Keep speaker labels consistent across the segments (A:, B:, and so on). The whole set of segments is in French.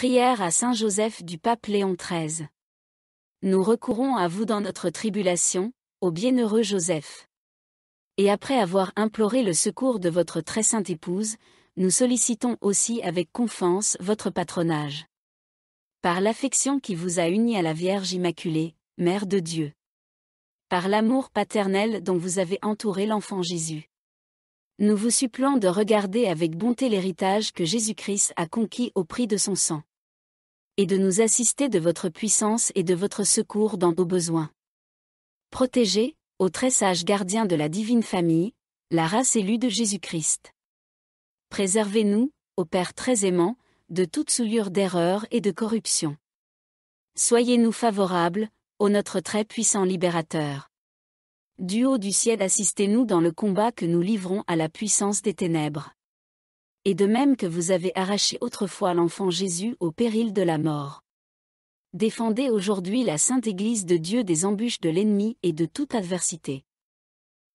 A: Prière à Saint Joseph du pape Léon XIII. Nous recourons à vous dans notre tribulation, au bienheureux Joseph. Et après avoir imploré le secours de votre très sainte épouse, nous sollicitons aussi avec confiance votre patronage. Par l'affection qui vous a uni à la Vierge Immaculée, Mère de Dieu. Par l'amour paternel dont vous avez entouré l'enfant Jésus nous vous supplons de regarder avec bonté l'héritage que Jésus-Christ a conquis au prix de son sang et de nous assister de votre puissance et de votre secours dans nos besoins. Protégez, ô très sage gardien de la divine famille, la race élue de Jésus-Christ. Préservez-nous, ô Père très aimant, de toute souillure d'erreur et de corruption. Soyez-nous favorables, ô notre très puissant libérateur. Du haut du ciel assistez-nous dans le combat que nous livrons à la puissance des ténèbres et de même que vous avez arraché autrefois l'enfant Jésus au péril de la mort. Défendez aujourd'hui la Sainte Église de Dieu des embûches de l'ennemi et de toute adversité.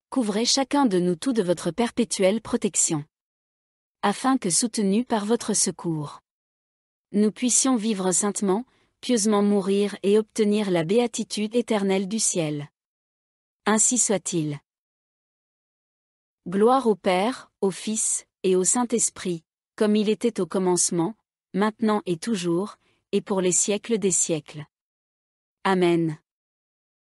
A: Couvrez chacun de nous tout de votre perpétuelle protection. Afin que soutenus par votre secours, nous puissions vivre saintement, pieusement mourir et obtenir la béatitude éternelle du ciel. Ainsi soit-il. Gloire au Père, au Fils et au Saint-Esprit, comme il était au commencement, maintenant et toujours, et pour les siècles des siècles. Amen.